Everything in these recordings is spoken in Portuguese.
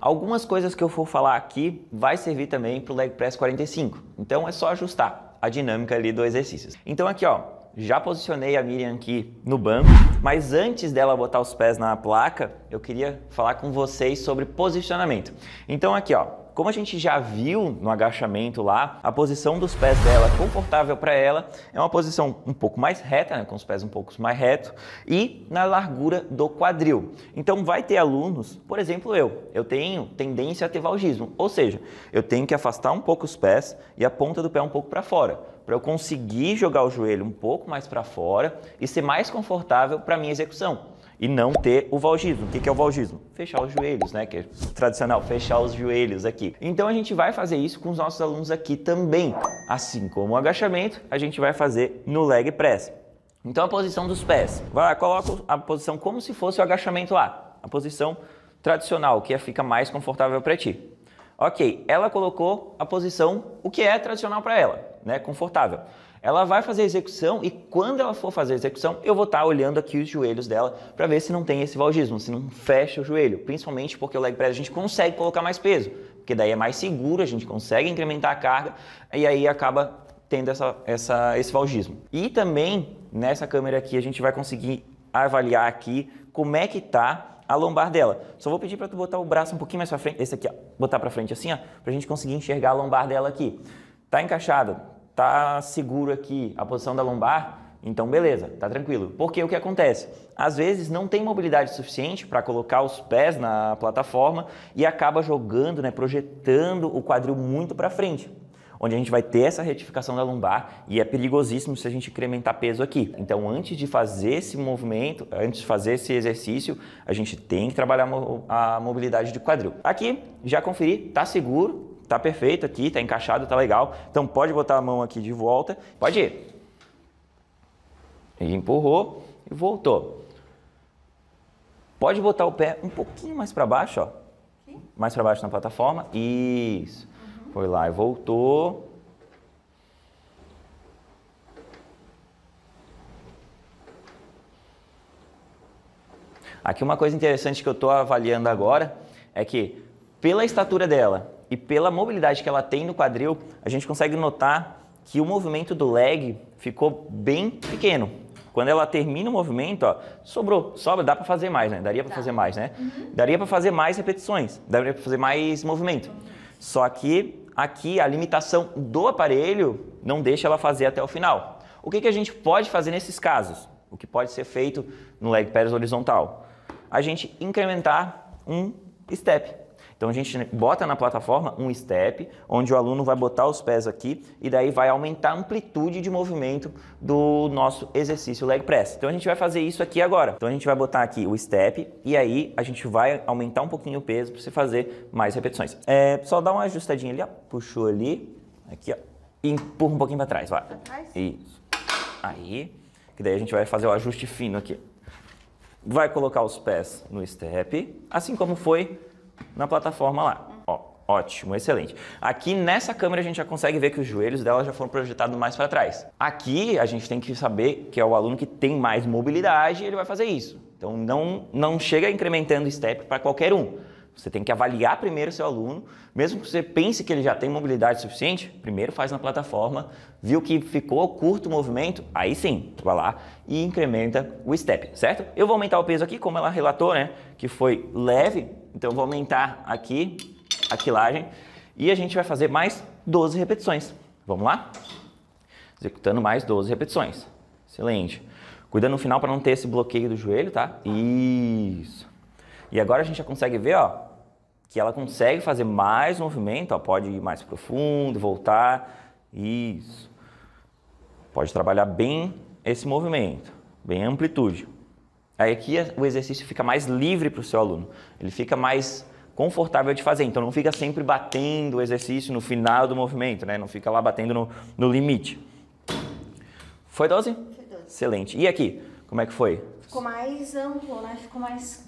Algumas coisas que eu for falar aqui vai servir também para o leg press 45. Então é só ajustar a dinâmica ali do exercício. Então aqui ó, já posicionei a Miriam aqui no banco, mas antes dela botar os pés na placa, eu queria falar com vocês sobre posicionamento. Então aqui ó, como a gente já viu no agachamento lá, a posição dos pés dela confortável para ela é uma posição um pouco mais reta, né, com os pés um pouco mais reto e na largura do quadril. Então vai ter alunos, por exemplo eu, eu tenho tendência a ter valgismo, ou seja, eu tenho que afastar um pouco os pés e a ponta do pé um pouco para fora para eu conseguir jogar o joelho um pouco mais para fora e ser mais confortável para minha execução e não ter o valgismo. O que é o valgismo? Fechar os joelhos, né? Que é tradicional, fechar os joelhos aqui. Então a gente vai fazer isso com os nossos alunos aqui também. Assim como o agachamento, a gente vai fazer no leg press. Então a posição dos pés. Vai lá, coloca a posição como se fosse o agachamento lá. A posição tradicional, que é, fica mais confortável para ti. Ok, ela colocou a posição, o que é tradicional para ela, né? Confortável. Ela vai fazer a execução e quando ela for fazer a execução, eu vou estar tá olhando aqui os joelhos dela para ver se não tem esse valgismo, se não fecha o joelho. Principalmente porque o leg press a gente consegue colocar mais peso, porque daí é mais seguro, a gente consegue incrementar a carga e aí acaba tendo essa, essa, esse valgismo. E também nessa câmera aqui a gente vai conseguir avaliar aqui como é que tá a lombar dela. Só vou pedir para tu botar o braço um pouquinho mais para frente, esse aqui, ó, botar para frente assim, ó, para a gente conseguir enxergar a lombar dela aqui. Tá encaixada? tá seguro aqui a posição da lombar, então beleza, tá tranquilo. Porque o que acontece? Às vezes não tem mobilidade suficiente para colocar os pés na plataforma e acaba jogando, né, projetando o quadril muito para frente. Onde a gente vai ter essa retificação da lombar e é perigosíssimo se a gente incrementar peso aqui. Então, antes de fazer esse movimento, antes de fazer esse exercício, a gente tem que trabalhar a mobilidade de quadril. Aqui, já conferi, tá seguro, tá perfeito aqui, tá encaixado, tá legal. Então pode botar a mão aqui de volta, pode ir. Ele empurrou e voltou. Pode botar o pé um pouquinho mais para baixo, ó. Mais para baixo na plataforma. Isso. Uhum. Foi lá e voltou. Aqui uma coisa interessante que eu estou avaliando agora é que pela estatura dela e pela mobilidade que ela tem no quadril, a gente consegue notar que o movimento do leg ficou bem pequeno. Quando ela termina o movimento, ó, sobrou, sobra, dá para fazer mais, né? Daria para fazer mais, né? Uhum. Daria para fazer mais repetições, daria para fazer mais movimento. Só que aqui a limitação do aparelho não deixa ela fazer até o final. O que, que a gente pode fazer nesses casos? O que pode ser feito no leg press horizontal? A gente incrementar um step, então a gente bota na plataforma um step, onde o aluno vai botar os pés aqui e daí vai aumentar a amplitude de movimento do nosso exercício leg press. Então a gente vai fazer isso aqui agora. Então a gente vai botar aqui o step e aí a gente vai aumentar um pouquinho o peso para você fazer mais repetições. É só dar uma ajustadinha ali, ó. puxou ali, aqui ó, e empurra um pouquinho para trás, vai. Pra trás? Isso. Aí, que daí a gente vai fazer o ajuste fino aqui. Vai colocar os pés no step, assim como foi na plataforma lá. Ó, ótimo, excelente. Aqui nessa câmera a gente já consegue ver que os joelhos dela já foram projetados mais para trás. Aqui a gente tem que saber que é o aluno que tem mais mobilidade, e ele vai fazer isso. Então não, não chega incrementando o step para qualquer um. Você tem que avaliar primeiro o seu aluno, mesmo que você pense que ele já tem mobilidade suficiente, primeiro faz na plataforma, viu que ficou curto o movimento, aí sim, tu vai lá e incrementa o step, certo? Eu vou aumentar o peso aqui, como ela relatou, né, que foi leve, então eu vou aumentar aqui a quilagem e a gente vai fazer mais 12 repetições. Vamos lá? Executando mais 12 repetições. Excelente. Cuidando no final para não ter esse bloqueio do joelho, tá? Isso. E agora a gente já consegue ver, ó, que ela consegue fazer mais movimento, ó, pode ir mais profundo, voltar. Isso. Pode trabalhar bem esse movimento, bem amplitude. Aí aqui é, o exercício fica mais livre para o seu aluno, ele fica mais confortável de fazer, então não fica sempre batendo o exercício no final do movimento, né? não fica lá batendo no, no limite. Foi 12? Foi 12. Excelente. E aqui, como é que foi? Ficou mais amplo, né? Ficou mais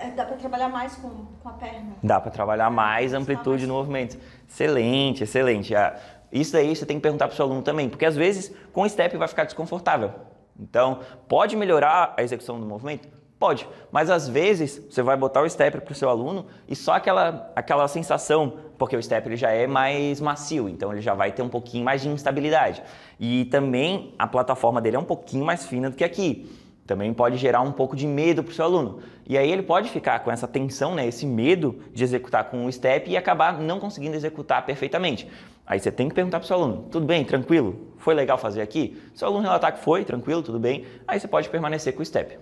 é, Dá para trabalhar mais com, com, a perna. Dá para trabalhar é, mais amplitude no movimento. Excelente, excelente. Ah, isso aí você tem que perguntar para o seu aluno também, porque às vezes com o step vai ficar desconfortável. Então, pode melhorar a execução do movimento? Pode, mas às vezes você vai botar o step para o seu aluno e só aquela, aquela sensação, porque o step ele já é mais macio, então ele já vai ter um pouquinho mais de instabilidade. E também a plataforma dele é um pouquinho mais fina do que aqui. Também pode gerar um pouco de medo para o seu aluno. E aí ele pode ficar com essa tensão, né, esse medo de executar com o step e acabar não conseguindo executar perfeitamente. Aí você tem que perguntar para o seu aluno: tudo bem, tranquilo? Foi legal fazer aqui? Seu aluno relatar que foi, tranquilo, tudo bem. Aí você pode permanecer com o step.